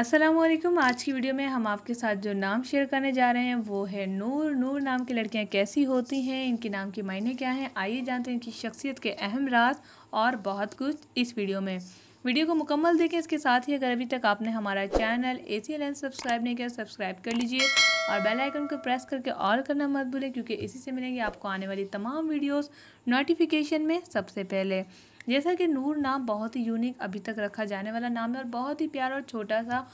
असलम आज की वीडियो में हम आपके साथ जो नाम शेयर करने जा रहे हैं वो है नूर नूर नाम की लड़कियां कैसी होती हैं इनके नाम के मायने क्या हैं आइए जानते हैं इनकी शख्सियत के अहम राज और बहुत कुछ इस वीडियो में वीडियो को मुकम्मल देखें इसके साथ ही अगर अभी तक आपने हमारा channel A C L subscribe नहीं किया सब्सक्राइब कर लीजिए और बेल आइकन को प्रेस करके ऑल करना मत भूलें क्योंकि इसी से मिलेंगे आपको आने वाली तमाम वीडियोस नोटिफिकेशन में सबसे पहले जैसा कि नूर नाम बहुत ही यूनिक अभी तक रखा जाने वाला नाम है और बहुत ही प्यारा और छोटा सा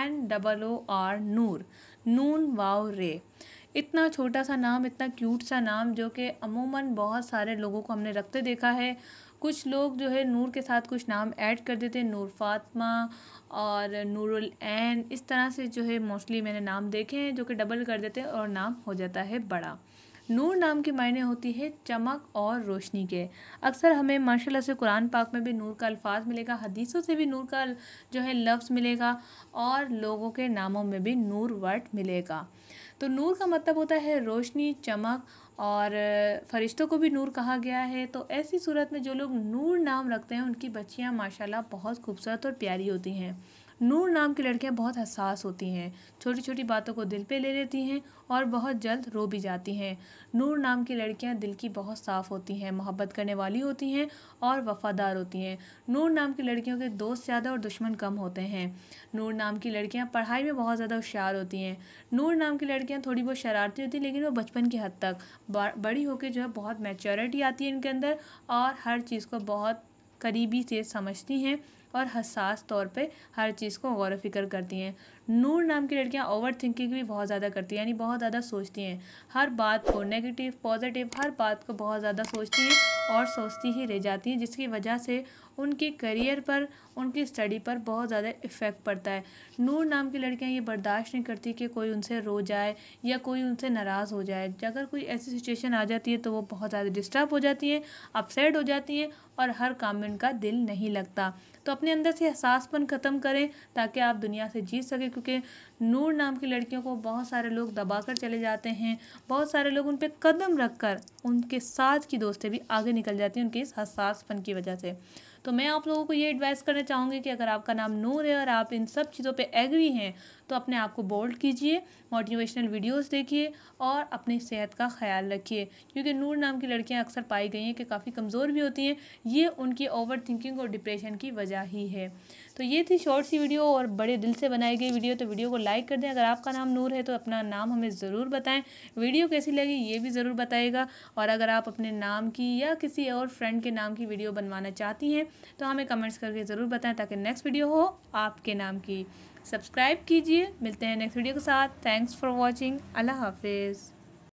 एन डबल ओ आर नूर नून वाव रे इतना छोटा सा नाम इतना क्यूट सा नाम जो कि अमूमन बहुत सारे लोगों को हमने रखते देखा है कुछ लोग जो है नूर के साथ कुछ नाम ऐड कर देते हैं नूर फातमा और नूरुल एन इस तरह से जो है मोस्टली मैंने नाम देखे हैं जो कि डबल कर देते हैं और नाम हो जाता है बड़ा नूर नाम के मायने होती है चमक और रोशनी के अक्सर हमें माशाल्लाह से कुरान पाक में भी नूर का अल्फाज मिलेगा हदीसों से भी नूर का जो है लफ्ज़ मिलेगा और लोगों के नामों में भी नूर वर्ड मिलेगा तो नूर का मतलब होता है रोशनी चमक और फरिश्तों को भी नूर कहा गया है तो ऐसी सूरत में जो लोग नूर नाम रखते हैं उनकी बच्चियाँ माशाला बहुत खूबसूरत और प्यारी होती हैं नूर नाम की लड़कियां बहुत हसास होती हैं छोटी छोटी बातों को दिल पे ले लेती हैं और बहुत जल्द रो भी जाती हैं नूर नाम की लड़कियां दिल की बहुत साफ़ होती हैं मोहब्बत करने वाली होती हैं और वफ़ादार होती हैं नूर नाम की लड़कियों के दोस्त ज़्यादा और दुश्मन कम होते हैं नूर नाम की लड़कियाँ पढ़ाई में बहुत ज़्यादा होशियार होती हैं नूर नाम की लड़कियाँ थोड़ी बहुत शरारती होती हैं लेकिन वो बचपन की हद तक बड़ी होकर जो है बहुत मेचोरिटी आती है इनके अंदर और हर चीज़ को बहुत करीबी से समझती हैं और हसास तौर पे हर चीज़ को गौर फिक्र करती हैं नूर नाम की लड़कियाँ ओवर थिंकिंग भी बहुत ज़्यादा करती हैं यानी बहुत ज़्यादा सोचती हैं हर बात को नेगेटिव पॉजिटिव हर बात को बहुत ज़्यादा सोचती हैं और सोचती ही रह जाती हैं जिसकी वजह से उनके करियर पर उनकी स्टडी पर बहुत ज़्यादा इफ़ेक्ट पड़ता है नूर नाम की लड़कियाँ ये बर्दाश्त नहीं करती कि कोई उनसे रो जाए या कोई उनसे नाराज़ हो जाए अगर कोई ऐसी सिचुएशन आ जाती है तो वो बहुत ज़्यादा डिस्टर्ब हो जाती हैं अपसेट हो जाती हैं और हर काम में उनका दिल नहीं लगता तो अपने अपने अंदर से एहसासपन ख़त्म करें ताकि आप दुनिया से जीत सकें क्योंकि नूर नाम की लड़कियों को बहुत सारे लोग दबा कर चले जाते हैं बहुत सारे लोग उन पर कदम रख कर उनके साथ की दोस्तें भी आगे निकल जाती हैं उनके इस हसासपन की वजह से तो मैं आप लोगों को ये एडवाइस करना चाहूँगी कि अगर आपका नाम नूर है और आप इन सब चीज़ों पर एग्री हैं तो अपने आप को बोल्ड कीजिए मोटिवेशनल वीडियोस देखिए और अपनी सेहत का ख्याल रखिए क्योंकि नूर नाम की लड़कियाँ अक्सर पाई गई हैं कि काफ़ी कमज़ोर भी होती हैं ये उनकी ओवर थिंकिंग और डिप्रेशन की वजह ही है तो ये थी शॉर्ट सी वीडियो और बड़े दिल से बनाई गई वीडियो तो वीडियो को लाइक कर दें अगर आपका नाम नूर है तो अपना नाम हमें ज़रूर बताएँ वीडियो कैसी लगी ये भी ज़रूर बताएगा और अगर आप अपने नाम की या किसी और फ्रेंड के नाम की वीडियो बनवाना चाहती हैं तो हमें कमेंट्स करके ज़रूर बताएं ताकि नेक्स्ट वीडियो हो आपके नाम की सब्सक्राइब कीजिए मिलते हैं नेक्स्ट वीडियो के साथ थैंक्स फॉर वॉचिंग अल्लाह हाफिज़